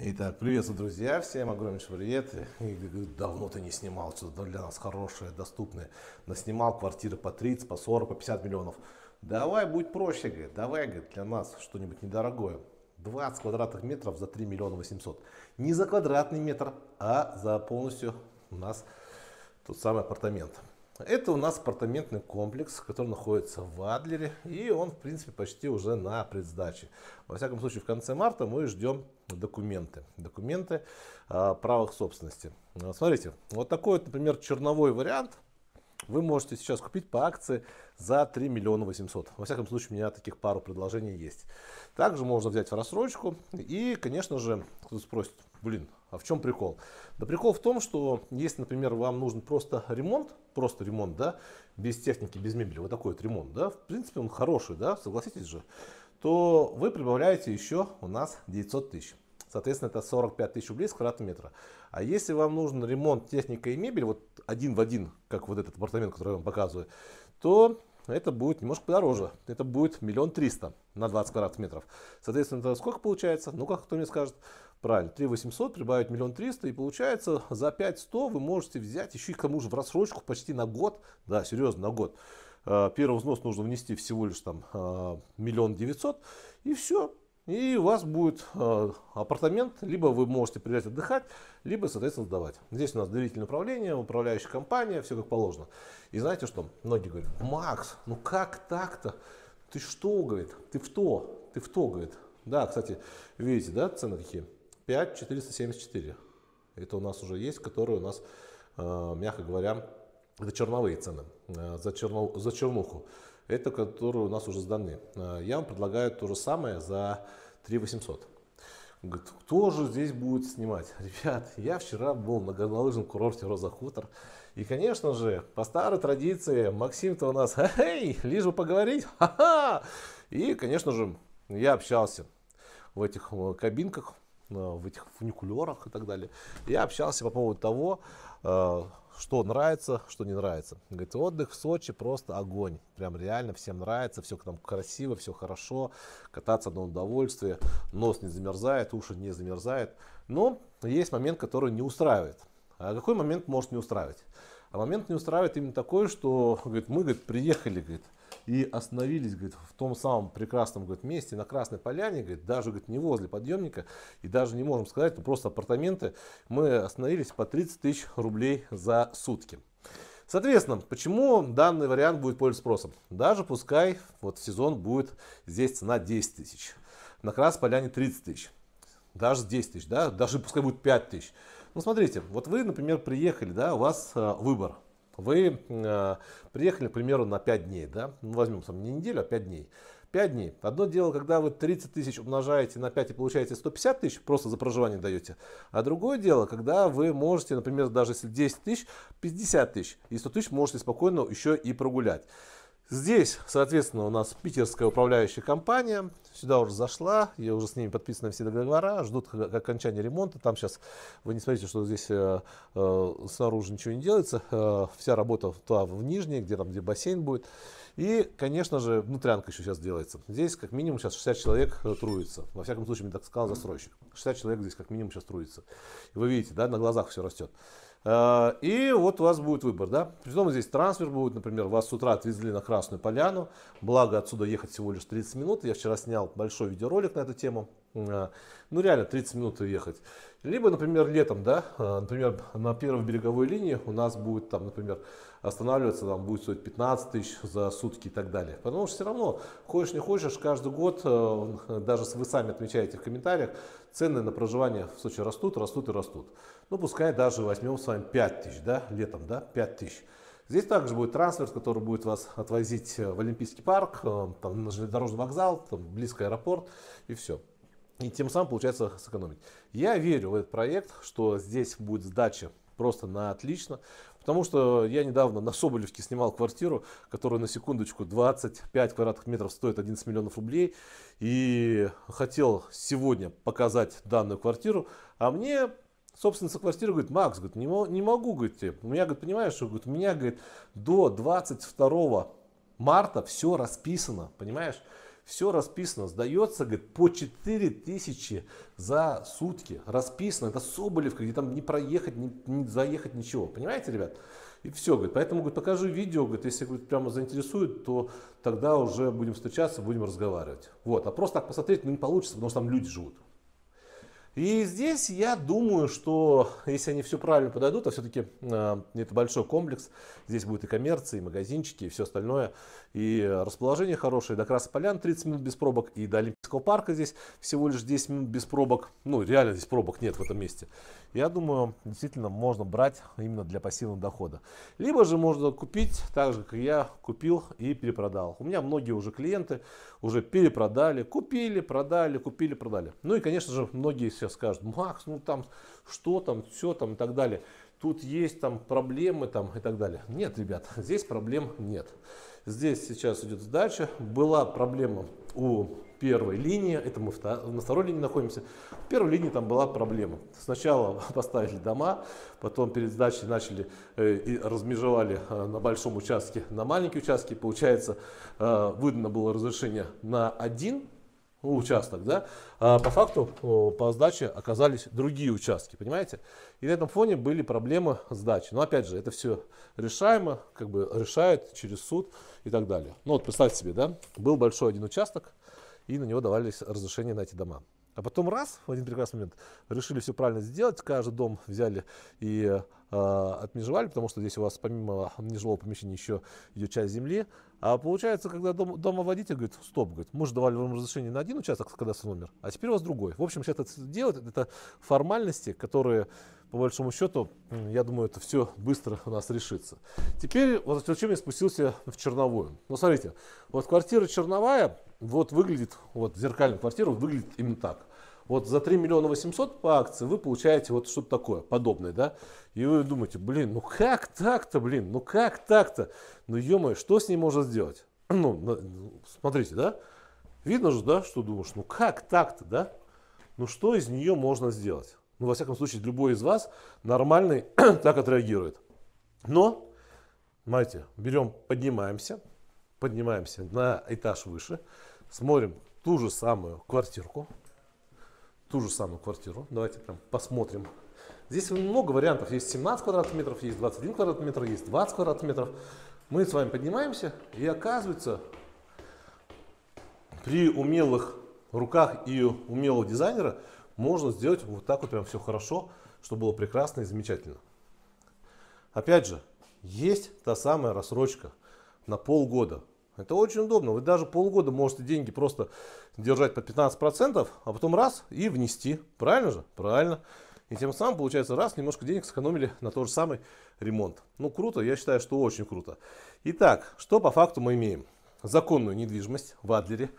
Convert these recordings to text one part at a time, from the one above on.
Итак, приветствую, друзья, всем огромнейший привет. давно ты не снимал что-то для нас хорошее, доступное. Наснимал квартиры по 30, по 40, по 50 миллионов. Давай будь проще, говорит, давай говорит, для нас что-нибудь недорогое. 20 квадратных метров за 3 миллиона 800. Не за квадратный метр, а за полностью у нас тот самый апартамент. Это у нас апартаментный комплекс, который находится в Адлере, и он, в принципе, почти уже на предсдаче. Во всяком случае, в конце марта мы ждем документы, документы э, правых собственности. А, смотрите, вот такой, вот, например, черновой вариант вы можете сейчас купить по акции за 3 миллиона 800. Во всяком случае, у меня таких пару предложений есть. Также можно взять в рассрочку. И, конечно же, кто спросит, блин, а в чем прикол? Да прикол в том, что если, например, вам нужен просто ремонт, просто ремонт, да, без техники, без мебели, вот такой вот ремонт, да, в принципе он хороший, да, согласитесь же, то вы прибавляете еще у нас 900 тысяч. Соответственно, это 45 тысяч рублей с квадратного метра. А если вам нужен ремонт, техника и мебель, вот один в один, как вот этот апартамент, который я вам показываю, то это будет немножко подороже. Это будет миллион триста на 20 квадратных метров. Соответственно, это сколько получается? Ну, как кто мне скажет? Правильно, 3 800 прибавить миллион триста, и получается за 5 100 вы можете взять еще и кому же в рассрочку почти на год, да, серьезно, на год. А, первый взнос нужно внести всего лишь там а, миллион девятьсот, и все. И у вас будет а, апартамент, либо вы можете приезжать отдыхать, либо, соответственно, сдавать. Здесь у нас доверительное управление, управляющая компания, все как положено. И знаете что? Многие говорят, Макс, ну как так-то? Ты что, говорит, ты в то, ты в то, говорит. Да, кстати, видите, да, цены какие? 5474. Это у нас уже есть, которые у нас, э, мягко говоря, это черновые цены э, за, черно, за чернуху. Это которые у нас уже сданы. Э, я вам предлагаю то же самое за 3800. Говорит, кто же здесь будет снимать? Ребят, я вчера был на горнолыжном курорте Роза Хутор. И, конечно же, по старой традиции, Максим-то у нас, эй, лишь бы поговорить, ха-ха! И, конечно же, я общался в этих кабинках Э, в этих фуникулерах и так далее. Я общался по поводу того, э, что нравится, что не нравится. Говорит, отдых в Сочи просто огонь. Прям реально всем нравится, все там красиво, все хорошо. Кататься на удовольствие, нос не замерзает, уши не замерзает. Но есть момент, который не устраивает. А какой момент может не устраивать? А момент не устраивает именно такой, что говорит, мы говорит, приехали говорит, и остановились, говорит, в том самом прекрасном говорит, месте на Красной Поляне, говорит, даже говорит, не возле подъемника, и даже не можем сказать, ну, просто апартаменты, мы остановились по 30 тысяч рублей за сутки. Соответственно, почему данный вариант будет пользоваться спросом? Даже пускай вот в сезон будет здесь цена 10 тысяч, на Красной Поляне 30 тысяч, даже 10 тысяч, да, даже пускай будет 5 тысяч. Ну, смотрите, вот вы, например, приехали, да, у вас э, выбор – вы э, приехали, к примеру, на 5 дней, да? Ну, возьмем там не неделю, а 5 дней. 5 дней. Одно дело, когда вы 30 тысяч умножаете на 5 и получаете 150 тысяч, просто за проживание даете. А другое дело, когда вы можете, например, даже если 10 тысяч, 50 тысяч, и 100 тысяч можете спокойно еще и прогулять. Здесь, соответственно, у нас питерская управляющая компания. Сюда уже зашла, я уже с ними подписаны все договора, ждут окончания ремонта. Там сейчас, вы не смотрите, что здесь э, э, снаружи ничего не делается. Э, вся работа туда в нижней, где там, где бассейн будет. И, конечно же, внутрянка еще сейчас делается. Здесь как минимум сейчас 60 человек э, трудится. Во всяком случае, мне так сказал застройщик. 60 человек здесь как минимум сейчас трудится. И вы видите, да, на глазах все растет. Э, и вот у вас будет выбор, да. Притом здесь трансфер будет, например, вас с утра отвезли на Красную Поляну, благо отсюда ехать всего лишь 30 минут. Я вчера снял большой видеоролик на эту тему. Э, ну реально 30 минут ехать. Либо, например, летом, да, э, например, на первой береговой линии у нас будет там, например, останавливаться, там будет стоить 15 тысяч за сутки и так далее. Потому что все равно, хочешь не хочешь, каждый год, даже вы сами отмечаете в комментариях, цены на проживание в Сочи растут, растут и растут. Ну, пускай даже возьмем с вами вами 5000, да, летом, да, 5000. Здесь также будет трансфер, который будет вас отвозить э, в Олимпийский парк, э, там, на железнодорожный вокзал, там, близко аэропорт и все. И тем самым получается сэкономить. Я верю в этот проект, что здесь будет сдача просто на отлично. Потому что я недавно на Соболевке снимал квартиру, которая на секундочку 25 квадратных метров стоит 11 миллионов рублей. И хотел сегодня показать данную квартиру. А мне собственница квартиры говорит, Макс, говорит, не, не могу, говорит, тебе. у меня, говорит, понимаешь, что, говорит, у меня, говорит, до 22 марта все расписано, понимаешь? Все расписано, сдается, говорит, по 4000 за сутки. Расписано, это Соболевка, где там не проехать, не, не заехать, ничего. Понимаете, ребят? И все, говорит, поэтому, говорит, покажи видео, говорит, если, говорит, прямо заинтересует, то тогда уже будем встречаться, будем разговаривать. Вот, а просто так посмотреть, ну, не получится, потому что там люди живут. И здесь я думаю, что если они все правильно подойдут, а все-таки э, это большой комплекс, здесь будет и коммерция, и магазинчики, и все остальное, и расположение хорошее, до Красной Полян 30 минут без пробок, и до Олимпийского парка здесь всего лишь 10 минут без пробок, ну реально здесь пробок нет в этом месте. Я думаю, действительно можно брать именно для пассивного дохода. Либо же можно купить так же, как я купил и перепродал. У меня многие уже клиенты уже перепродали, купили, продали, купили, продали. Ну и, конечно же, многие все сейчас скажут, Макс, ну там что там, все там и так далее. Тут есть там проблемы там и так далее. Нет, ребят, здесь проблем нет. Здесь сейчас идет сдача. Была проблема у первой линии, это мы на второй линии находимся. В первой линии там была проблема. Сначала поставили дома, потом перед сдачей начали э, и размежевали э, на большом участке, на маленькие участки. Получается, э, выдано было разрешение на один ну, участок, да, а по факту по сдаче оказались другие участки, понимаете? И на этом фоне были проблемы сдачи. Но опять же, это все решаемо, как бы решает через суд и так далее. Ну вот представьте себе, да, был большой один участок, и на него давались разрешения на эти дома. А потом раз, в один прекрасный момент, решили все правильно сделать, каждый дом взяли и э, отмежевали, потому что здесь у вас помимо нежилого помещения еще идет часть земли. А получается, когда дом, домоводитель говорит, стоп, говорит, мы же давали вам разрешение на один участок, когда номер, а теперь у вас другой. В общем, сейчас это делать, это формальности, которые, по большому счету, я думаю, это все быстро у нас решится. Теперь вот зачем я спустился в черновую. Ну, смотрите, вот квартира черновая, вот выглядит, вот зеркальная квартира вот выглядит именно так. Вот за 3 миллиона 800 по акции вы получаете вот что-то такое, подобное, да? И вы думаете, блин, ну как так-то, блин, ну как так-то? Ну ё что с ней можно сделать? Ну, ну, смотрите, да? Видно же, да, что думаешь, ну как так-то, да? Ну что из нее можно сделать? Ну, во всяком случае, любой из вас нормальный так отреагирует. Но, знаете, берем, поднимаемся, поднимаемся на этаж выше, смотрим ту же самую квартирку, ту же самую квартиру. Давайте прям посмотрим. Здесь много вариантов. Есть 17 квадратных метров, есть 21 квадратный метр, есть 20 квадратных метров. Мы с вами поднимаемся, и оказывается, при умелых руках и умелого дизайнера можно сделать вот так вот прям все хорошо, что было прекрасно и замечательно. Опять же, есть та самая рассрочка на полгода. Это очень удобно. Вы даже полгода можете деньги просто держать под 15%, а потом раз и внести. Правильно же? Правильно. И тем самым, получается, раз, немножко денег сэкономили на тот же самый ремонт. Ну, круто, я считаю, что очень круто. Итак, что по факту мы имеем? Законную недвижимость в Адлере.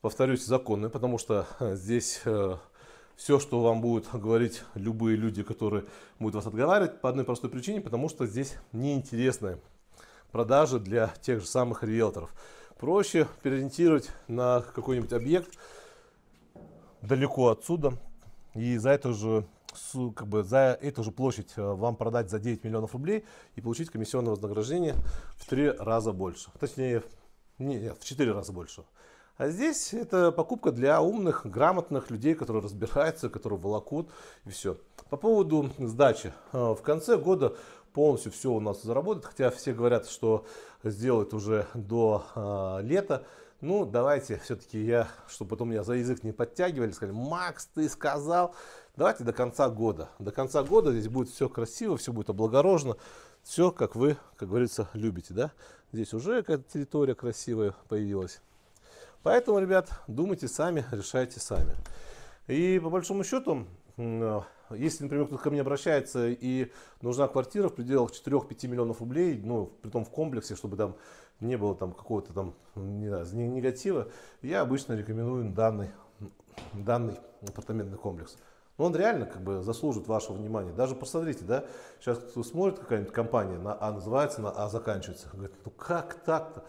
Повторюсь, законную, потому что э, здесь э, все, что вам будут говорить любые люди, которые будут вас отговаривать, по одной простой причине, потому что здесь неинтересная продажи для тех же самых риэлторов. Проще переориентировать на какой-нибудь объект далеко отсюда и за эту же как бы за эту же площадь э, вам продать за 9 миллионов рублей и получить комиссионное вознаграждение в 3 раза больше. Точнее, нет, в 4 раза больше. А здесь это покупка для умных, грамотных людей, которые разбираются, которые волокут и все. По поводу сдачи. Э, в конце года полностью все у нас заработает, хотя все говорят, что сделают уже до э, лета. Ну, давайте все-таки я, чтобы потом меня за язык не подтягивали, сказали, Макс, ты сказал, давайте до конца года. До конца года здесь будет все красиво, все будет облагорожено, все, как вы, как говорится, любите, да. Здесь уже какая-то территория красивая появилась. Поэтому, ребят, думайте сами, решайте сами. И по большому счету, если, например, кто-то ко мне обращается и нужна квартира в пределах 4-5 миллионов рублей, ну, при том в комплексе, чтобы там не было там какого-то там не знаю, негатива, я обычно рекомендую данный, данный апартаментный комплекс. Но ну, он реально как бы заслужит вашего внимания. Даже посмотрите, да, сейчас кто смотрит какая-нибудь компания, на А называется, на А заканчивается. Говорит, ну как так-то?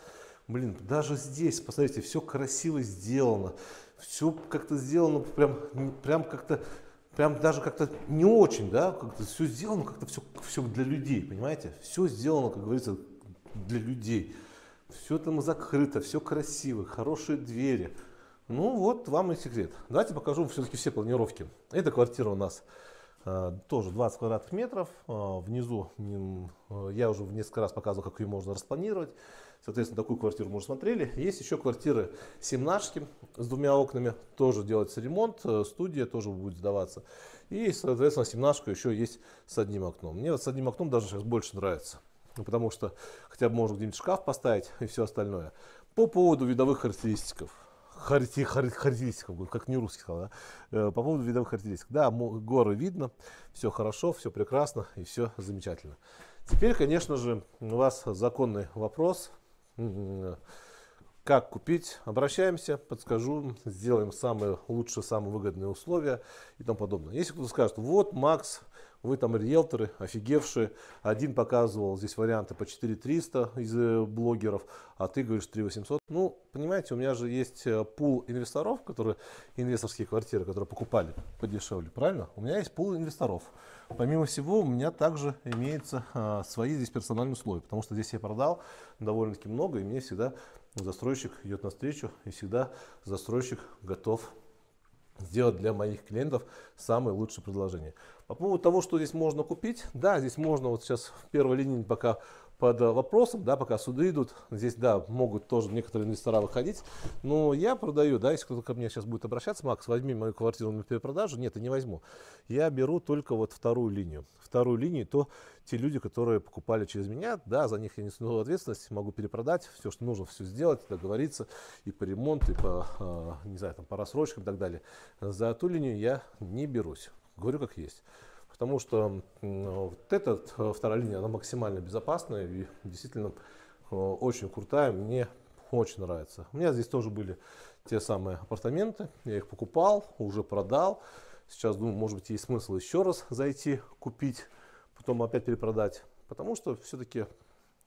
Блин, даже здесь, посмотрите, все красиво сделано. Все как-то сделано прям, прям как-то прям даже как-то не очень, да, как-то все сделано, как-то все, все для людей, понимаете? Все сделано, как говорится, для людей. Все там закрыто, все красиво, хорошие двери. Ну вот вам и секрет. Давайте покажу все-таки все планировки. Эта квартира у нас Э, тоже 20 квадратных метров. Э, внизу э, я уже несколько раз показывал, как ее можно распланировать. Соответственно, такую квартиру мы уже смотрели. Есть еще квартиры 17 с двумя окнами. Тоже делается ремонт. Студия тоже будет сдаваться. И, соответственно, 17 еще есть с одним окном. Мне вот с одним окном даже сейчас больше нравится. Потому что хотя бы можно где-нибудь шкаф поставить и все остальное. По поводу видовых характеристиков характер, характеристик, как не русский сказал, да? Э, по поводу видовых характеристик. Да, горы видно, все хорошо, все прекрасно и все замечательно. Теперь, конечно же, у вас законный вопрос, м-м-м, как купить. Обращаемся, подскажу, сделаем самые лучшие, самые выгодные условия и тому подобное. Если кто-то скажет, вот, Макс, вы там риэлторы, офигевшие. Один показывал здесь варианты по 4300 из э, блогеров, а ты говоришь 3800. Ну, понимаете, у меня же есть э, пул инвесторов, которые инвесторские квартиры, которые покупали подешевле, правильно? У меня есть пул инвесторов. Помимо всего, у меня также имеются а, э, свои здесь персональные условия, потому что здесь я продал довольно-таки много, и мне всегда застройщик идет навстречу, и всегда застройщик готов сделать для моих клиентов самое лучшее предложение. По поводу того, что здесь можно купить, да, здесь можно вот сейчас в первой линии пока под э, вопросом, да, пока суды идут, здесь, да, могут тоже некоторые инвестора выходить, но я продаю, да, если кто-то ко мне сейчас будет обращаться, Макс, возьми мою квартиру на перепродажу, нет, я не возьму, я беру только вот вторую линию, вторую линию, то те люди, которые покупали через меня, да, за них я не ответственность, могу перепродать, все, что нужно, все сделать, договориться и по ремонту, и по, э, не знаю, там, по рассрочкам и так далее, за ту линию я не берусь. Говорю, как есть. Потому что вот эта э, вторая линия, она максимально безопасная и действительно э, очень крутая. Мне очень нравится. У меня здесь тоже были те самые апартаменты. Я их покупал, уже продал. Сейчас думаю, может быть, есть смысл еще раз зайти, купить, потом опять перепродать. Потому что все-таки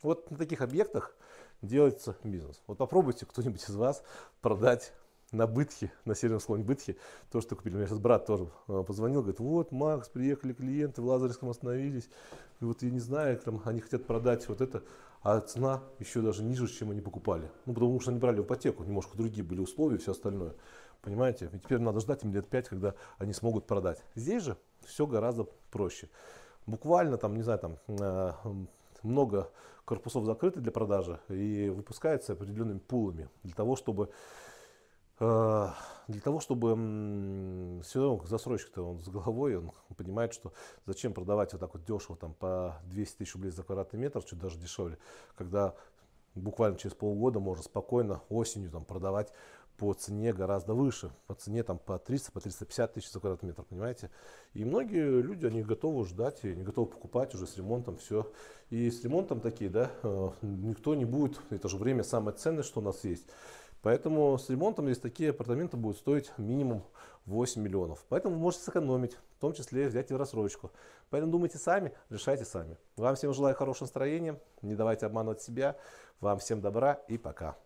вот на таких объектах делается бизнес. Вот попробуйте кто-нибудь из вас продать на бытхе, на северном склоне бытхи, то, что купили. У меня сейчас брат тоже а, позвонил, говорит, вот, Макс, приехали клиенты, в Лазаревском остановились, и вот я не знаю, там, они хотят продать вот это, а цена еще даже ниже, чем они покупали. Ну, потому что они брали ипотеку, немножко другие были условия все остальное. Понимаете? И теперь надо ждать им лет 5, когда они смогут продать. Здесь же все гораздо проще. Буквально там, не знаю, там а, много корпусов закрыты для продажи и выпускается определенными пулами для того, чтобы для того, чтобы все равно застройщик-то он с головой, он понимает, что зачем продавать вот так вот дешево там по 200 тысяч рублей за квадратный метр, чуть даже дешевле, когда буквально через полгода можно спокойно осенью там продавать по цене гораздо выше, по цене там по 300, по 350 тысяч за квадратный метр, понимаете? И многие люди, они готовы ждать, они готовы покупать уже с ремонтом все. И с ремонтом такие, да, э, никто не будет, это же время самое ценное, что у нас есть. Поэтому с ремонтом здесь такие апартаменты будут стоить минимум 8 миллионов. Поэтому вы можете сэкономить, в том числе взять и рассрочку. Поэтому думайте сами, решайте сами. Вам всем желаю хорошего настроения, не давайте обманывать себя. Вам всем добра и пока.